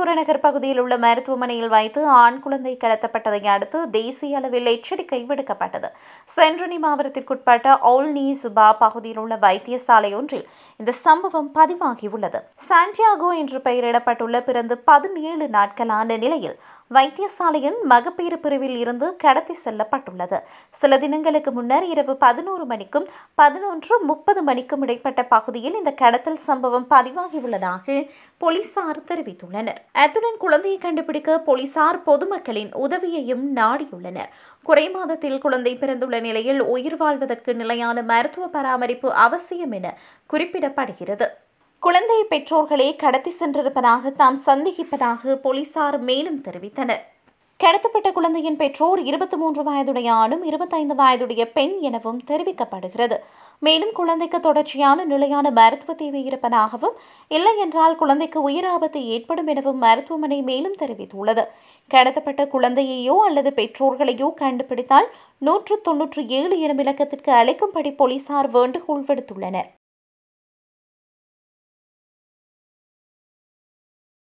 புறநகர் பகுதியில் உள்ள மருத்துவமனையில் வைத்து ஆண் குழந்தை கடத்தப்பட்டதை அடுத்து தேசிய அளவில் எச்சரிக்கை விடுக்கப்பட்டது சென்றனி மாவட்டத்திற்குட்பட்ட ஓல்னி சுபா பகுதியில் உள்ள வைத்தியசாலை ஒன்றில் இந்த சம்பவம் பதிவாகியுள்ளது சாண்டியாகோ என்று பெயரிடப்பட்டுள்ள பிறந்து பதினேழு நாட்களான நிலையில் வைத்தியசாலையின் மகப்பேறு பிரிவில் இருந்து கடத்தி செல்லப்பட்டுள்ளது சில தினங்களுக்கு முன்னர் இரவு பதினோரு மணிக்கும் பதினொன்று முப்பது மணிக்கும் இடைப்பட்ட பகுதியில் இந்த கடத்தல் சம்பவம் பதிவாகியுள்ளதாக போலீசார் தெரிவித்துள்ளனர் அத்துடன் குழந்தையை கண்டுபிடிக்க போலீசார் பொதுமக்களின் உதவியையும் நாடியுள்ளனர் குறை மாதத்தில் குழந்தை பிறந்துள்ள நிலையில் உயிர் வாழ்வதற்கு நிலையான மருத்துவ பராமரிப்பு அவசியம் என குறிப்பிடப்படுகிறது குழந்தை பெற்றோர்களே கடத்தி சென்றிருப்பதாக தாம் சந்தேகிப்பதாக போலீசார் மேலும் தெரிவித்தனர் கடத்தப்பட்ட குழந்தையின் பெற்றோர் இருபத்தி மூன்று வயதுடைய ஆணும் இருபத்தைந்து வயதுடைய பெண் எனவும் தெரிவிக்கப்படுகிறது மேலும் குழந்தைக்கு தொடர்ச்சியான நிலையான மருத்துவ தேவை இருப்பதாகவும் இல்லை என்றால் குழந்தைக்கு உயிர் ஆபத்து ஏற்படும் எனவும் மருத்துவமனை மேலும் தெரிவித்துள்ளது கடத்தப்பட்ட குழந்தையையோ அல்லது பெற்றோர்களையோ கண்டுபிடித்தால் நூற்று தொன்னூற்று ஏழு எனும் இலக்கத்திற்கு அழைக்கும்படி போலீசார் வேண்டுகோள் விடுத்துள்ளனர்